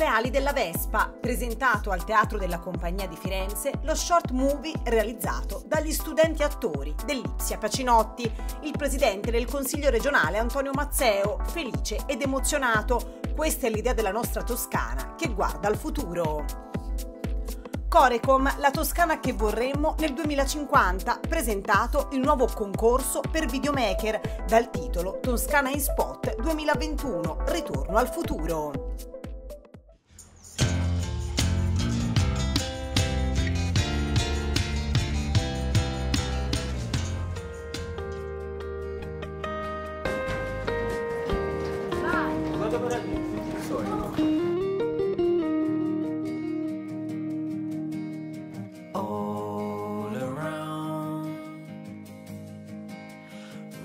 sulle ali della Vespa, presentato al Teatro della Compagnia di Firenze, lo short movie realizzato dagli studenti attori dell'Ipsia Pacinotti, il presidente del Consiglio regionale Antonio Mazzeo, felice ed emozionato. Questa è l'idea della nostra Toscana che guarda al futuro. Corecom, la Toscana che vorremmo nel 2050, presentato il nuovo concorso per videomaker dal titolo Toscana in Spot 2021, Ritorno al futuro.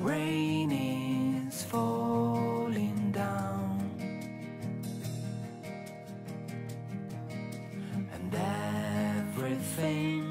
rain is falling down and everything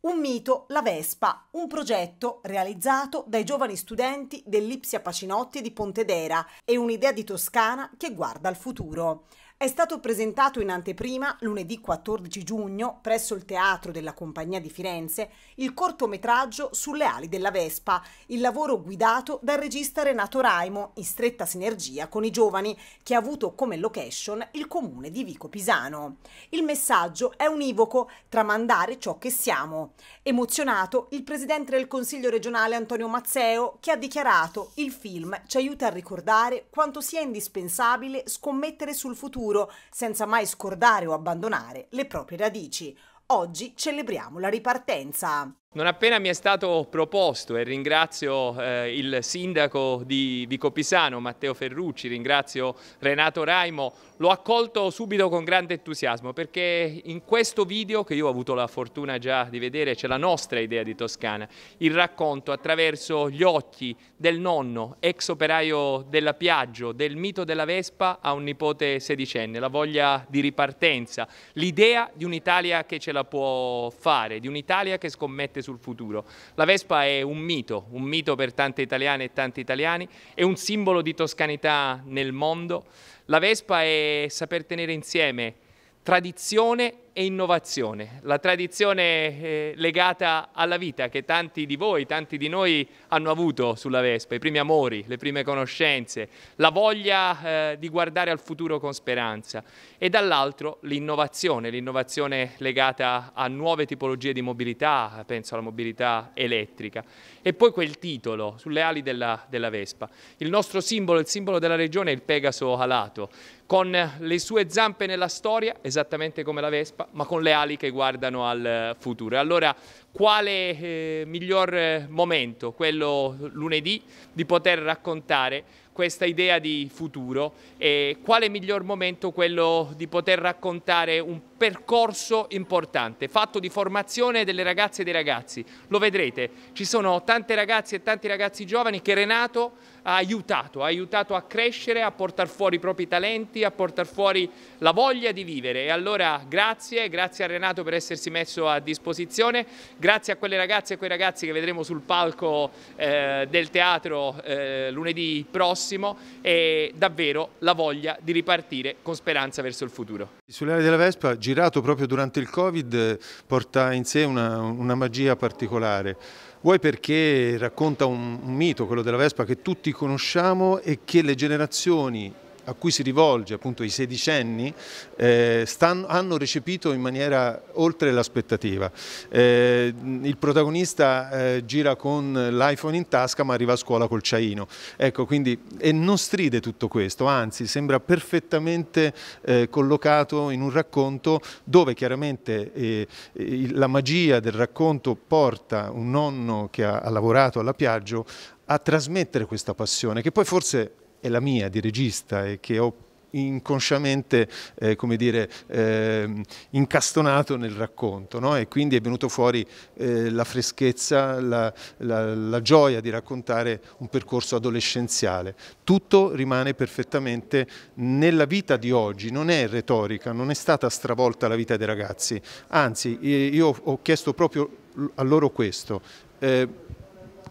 un mito, la Vespa, un progetto realizzato dai giovani studenti dell'Ipsia Pacinotti di Pontedera e un'idea di Toscana che guarda al futuro. È stato presentato in anteprima lunedì 14 giugno presso il Teatro della Compagnia di Firenze il cortometraggio Sulle ali della Vespa, il lavoro guidato dal regista Renato Raimo in stretta sinergia con i giovani che ha avuto come location il comune di Vico Pisano. Il messaggio è univoco, tramandare ciò che siamo. Emozionato il presidente del Consiglio regionale Antonio Mazzeo che ha dichiarato il film ci aiuta a ricordare quanto sia indispensabile scommettere sul futuro futuro senza mai scordare o abbandonare le proprie radici. Oggi celebriamo la ripartenza. Non appena mi è stato proposto, e ringrazio eh, il sindaco di, Vico Pisano, Matteo Ferrucci, ringrazio Renato Raimo, l'ho accolto subito con grande entusiasmo perché in questo video, che io ho avuto la fortuna già di vedere, c'è la nostra idea di Toscana, il racconto attraverso gli occhi del nonno, ex operaio della Piaggio, del mito della Vespa a un nipote sedicenne, la voglia di ripartenza, l'idea di un'Italia che ce la può fare, di un'Italia che scommette anche sul futuro. La Vespa è un mito, un mito per tante italiane e tanti italiani, è un simbolo di toscanità nel mondo. La Vespa è saper tenere insieme tradizione e innovazione, la tradizione eh, legata alla vita che tanti di voi, tanti di noi hanno avuto sulla Vespa, i primi amori, le prime conoscenze, la voglia eh, di guardare al futuro con speranza e dall'altro l'innovazione, l'innovazione legata a nuove tipologie di mobilità, penso alla mobilità elettrica e poi quel titolo sulle ali della, della Vespa. Il nostro simbolo, il simbolo della regione è il Pegaso alato, con le sue zampe nella storia, esattamente come la Vespa, ma con le ali che guardano al futuro. Allora, quale eh, miglior eh, momento, quello lunedì, di poter raccontare questa idea di futuro e quale miglior momento quello di poter raccontare un percorso importante, fatto di formazione delle ragazze e dei ragazzi. Lo vedrete, ci sono tante ragazze e tanti ragazzi giovani che Renato ha aiutato, ha aiutato a crescere, a portare fuori i propri talenti, a portare fuori la voglia di vivere. E allora grazie, grazie a Renato per essersi messo a disposizione, grazie a quelle ragazze e quei ragazzi che vedremo sul palco eh, del teatro eh, lunedì prossimo e davvero la voglia di ripartire con speranza verso il futuro. Sulle aree della Vespa girato proprio durante il Covid porta in sé una, una magia particolare. Vuoi perché racconta un, un mito, quello della Vespa, che tutti conosciamo e che le generazioni a cui si rivolge appunto i sedicenni eh, stanno, hanno recepito in maniera oltre l'aspettativa. Eh, il protagonista eh, gira con l'iPhone in tasca ma arriva a scuola col ciaino. Ecco, quindi, e non stride tutto questo, anzi sembra perfettamente eh, collocato in un racconto dove chiaramente eh, eh, la magia del racconto porta un nonno che ha, ha lavorato alla Piaggio a trasmettere questa passione che poi forse è la mia di regista e che ho inconsciamente eh, come dire, eh, incastonato nel racconto no? e quindi è venuto fuori eh, la freschezza, la, la, la, gioia di raccontare un percorso adolescenziale. Tutto rimane perfettamente nella vita di oggi, non è retorica, non è stata stravolta la vita dei ragazzi, anzi io ho chiesto proprio a loro questo eh,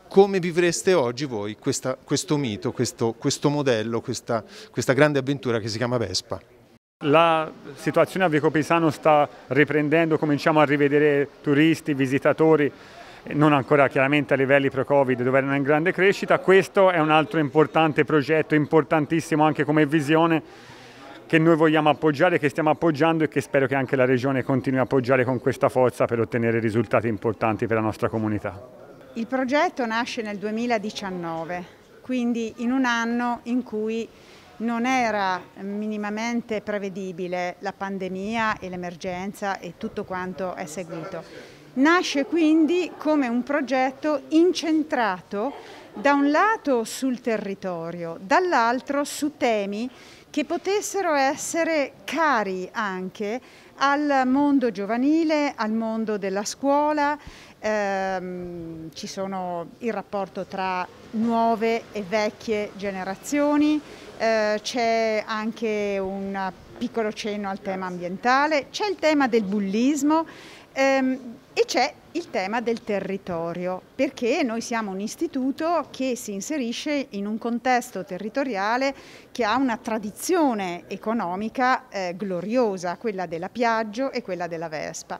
come vivreste oggi voi questa, questo mito, questo, questo modello, questa, questa grande avventura che si chiama Vespa? La situazione a Vico Pisano sta riprendendo, cominciamo a rivedere turisti, visitatori, non ancora chiaramente a livelli pro covid dove erano in grande crescita. Questo è un altro importante progetto, importantissimo anche come visione che noi vogliamo appoggiare, che stiamo appoggiando e che spero che anche la Regione continui a appoggiare con questa forza per ottenere risultati importanti per la nostra comunità. Il progetto nasce nel 2019, quindi in un anno in cui non era minimamente prevedibile la pandemia e l'emergenza e tutto quanto è seguito. Nasce quindi come un progetto incentrato da un lato sul territorio, dall'altro su temi che potessero essere cari anche al mondo giovanile, al mondo della scuola, ehm, ci sono il rapporto tra nuove e vecchie generazioni, eh, c'è anche un piccolo cenno al tema ambientale, c'è il tema del bullismo ehm, e c'è il tema del territorio, perché noi siamo un istituto che si inserisce in un contesto territoriale che ha una tradizione economica eh, gloriosa, quella della Piaggio e quella della Vespa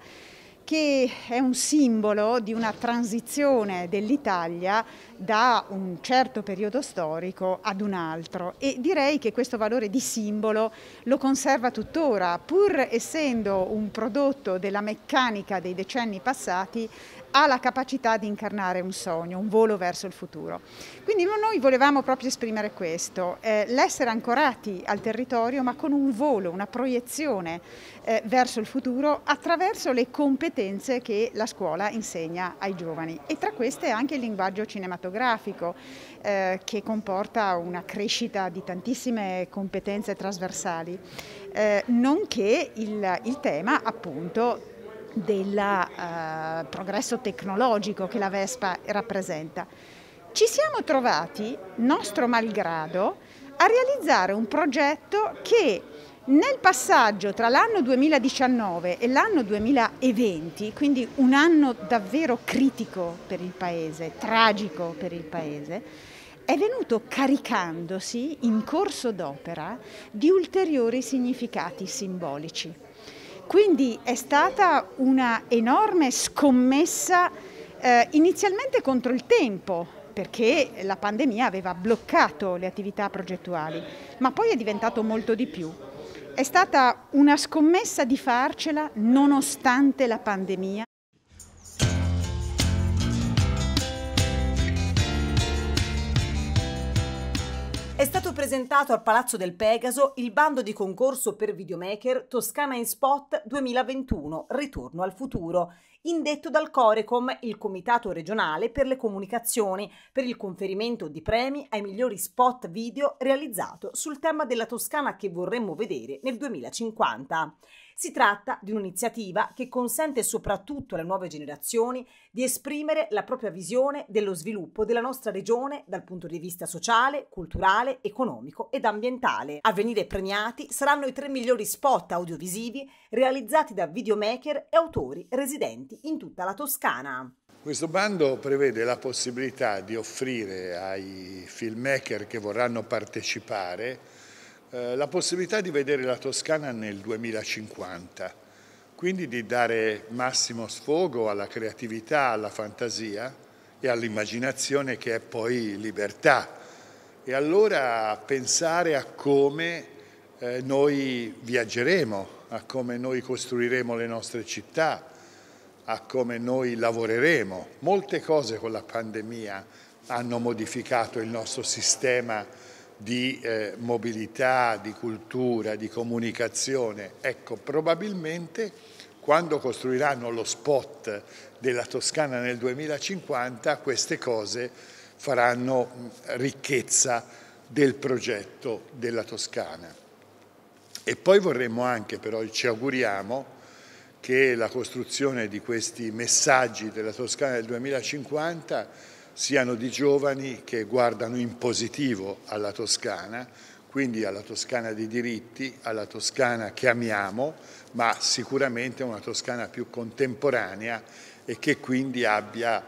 che è un simbolo di una transizione dell'Italia da un certo periodo storico ad un altro e direi che questo valore di simbolo lo conserva tuttora, pur essendo un prodotto della meccanica dei decenni passati, ha la capacità di incarnare un sogno, un volo verso il futuro. Quindi noi volevamo proprio esprimere questo, eh, l'essere ancorati al territorio ma con un volo, una proiezione eh, verso il futuro attraverso le competenze competenze che la scuola insegna ai giovani e tra queste anche il linguaggio cinematografico eh, che comporta una crescita di tantissime competenze trasversali, eh, nonché il, il tema appunto del eh, progresso tecnologico che la Vespa rappresenta. Ci siamo trovati, nostro malgrado, a realizzare un progetto che nel passaggio tra l'anno 2019 e l'anno 2020, quindi un anno davvero critico per il Paese, tragico per il Paese, è venuto caricandosi in corso d'opera di ulteriori significati simbolici. Quindi è stata una enorme scommessa eh, inizialmente contro il tempo, perché la pandemia aveva bloccato le attività progettuali, ma poi è diventato molto di più è stata una scommessa di farcela nonostante la pandemia. È stato presentato al Palazzo del Pegaso il bando di concorso per videomaker Toscana in Spot 2021 Ritorno al futuro, indetto dal Corecom, il Comitato regionale per le comunicazioni, per il conferimento di premi ai migliori spot video realizzato sul tema della Toscana che vorremmo vedere nel 2050. Si tratta di un'iniziativa che consente soprattutto alle nuove generazioni di esprimere la propria visione dello sviluppo della nostra regione dal punto di vista sociale, culturale, economico ed ambientale. A venire premiati saranno i tre migliori spot audiovisivi realizzati da videomaker e autori residenti in tutta la Toscana. Questo bando prevede la possibilità di offrire ai filmmaker che vorranno partecipare eh, la possibilità di vedere la Toscana nel 2050, quindi di dare massimo sfogo alla creatività, alla fantasia e all'immaginazione che è poi libertà. E allora pensare a come eh, noi viaggeremo, a come noi costruiremo le nostre città, a come noi lavoreremo. Molte cose con la pandemia hanno modificato il nostro sistema di eh, mobilità, di cultura, di comunicazione. Ecco, probabilmente quando costruiranno lo spot della Toscana nel 2050 queste cose faranno mm, ricchezza del progetto della Toscana. E poi vorremmo anche però, ci auguriamo, che la costruzione di questi messaggi della Toscana del 2050 siano di giovani che guardano in positivo alla Toscana, quindi alla Toscana di diritti, alla Toscana che amiamo, ma sicuramente una Toscana più contemporanea e che quindi abbia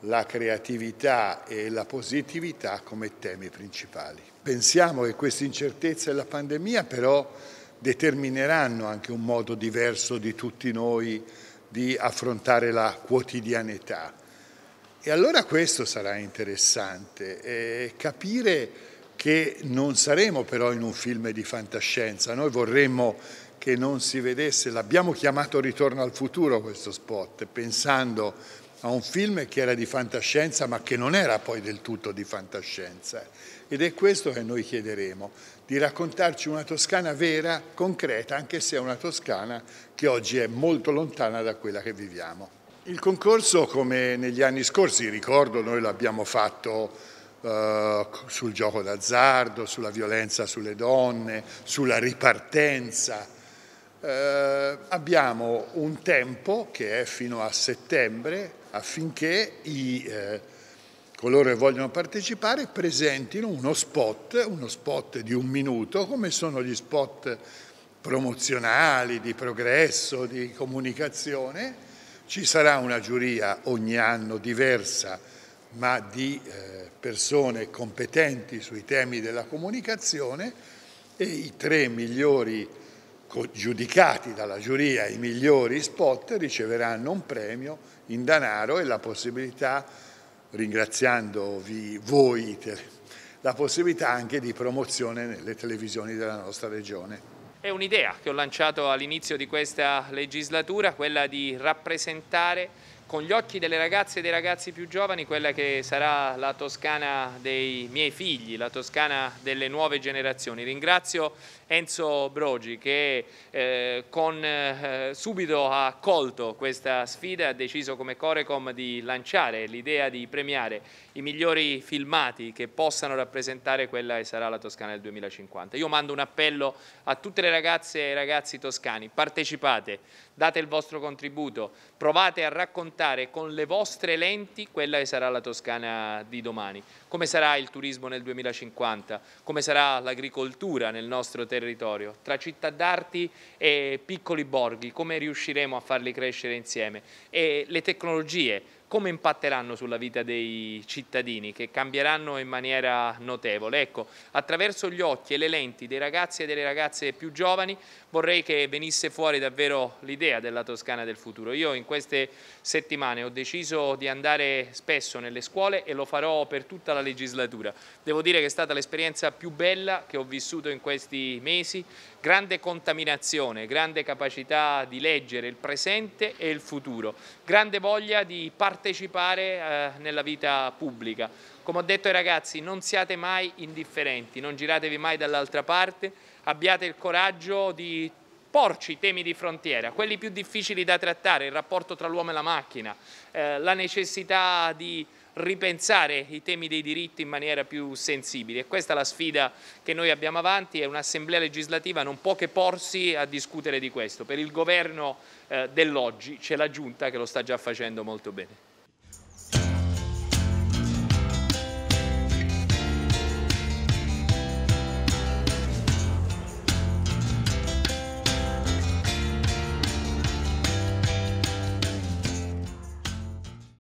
la creatività e la positività come temi principali. Pensiamo che questa incertezza e la pandemia però determineranno anche un modo diverso di tutti noi di affrontare la quotidianità e allora questo sarà interessante, eh, capire che non saremo però in un film di fantascienza, noi vorremmo che non si vedesse, l'abbiamo chiamato Ritorno al futuro questo spot, pensando a un film che era di fantascienza ma che non era poi del tutto di fantascienza. Ed è questo che noi chiederemo, di raccontarci una Toscana vera, concreta, anche se è una Toscana che oggi è molto lontana da quella che viviamo. Il concorso, come negli anni scorsi, ricordo, noi l'abbiamo fatto eh, sul gioco d'azzardo, sulla violenza sulle donne, sulla ripartenza. Eh, abbiamo un tempo che è fino a settembre affinché i, eh, coloro che vogliono partecipare presentino uno spot, uno spot di un minuto, come sono gli spot promozionali, di progresso, di comunicazione, ci sarà una giuria ogni anno diversa, ma di eh, persone competenti sui temi della comunicazione e i tre migliori giudicati dalla giuria, i migliori spot riceveranno un premio in danaro e la possibilità, ringraziandovi voi, la possibilità anche di promozione nelle televisioni della nostra regione. È un'idea che ho lanciato all'inizio di questa legislatura, quella di rappresentare con gli occhi delle ragazze e dei ragazzi più giovani quella che sarà la Toscana dei miei figli, la Toscana delle nuove generazioni. Ringrazio Enzo Brogi che eh, con, eh, subito ha colto questa sfida, ha deciso come Corecom di lanciare l'idea di premiare i migliori filmati che possano rappresentare quella che sarà la Toscana del 2050. Io mando un appello a tutte le ragazze e ai ragazzi toscani, partecipate, date il vostro contributo, provate a raccontare proiettare con le vostre lenti quella che sarà la Toscana di domani, come sarà il turismo nel 2050, come sarà l'agricoltura nel nostro territorio, tra città d'arti e piccoli borghi, come riusciremo a farli crescere insieme e le tecnologie come impatteranno sulla vita dei cittadini che cambieranno in maniera notevole. Ecco, attraverso gli occhi e le lenti dei ragazzi e delle ragazze più giovani vorrei che venisse fuori davvero l'idea della Toscana del futuro. Io in queste settimane ho deciso di andare spesso nelle scuole e lo farò per tutta la legislatura. Devo dire che è stata l'esperienza più bella che ho vissuto in questi mesi, grande contaminazione, grande capacità di leggere il presente e il futuro, grande voglia di partecipare partecipare eh, nella vita pubblica. Come ho detto ai ragazzi, non siate mai indifferenti, non giratevi mai dall'altra parte, abbiate il coraggio di porci i temi di frontiera, quelli più difficili da trattare, il rapporto tra l'uomo e la macchina, eh, la necessità di ripensare i temi dei diritti in maniera più sensibile. E questa è la sfida che noi abbiamo avanti e un'assemblea legislativa non può che porsi a discutere di questo. Per il governo eh, dell'oggi c'è la giunta che lo sta già facendo molto bene.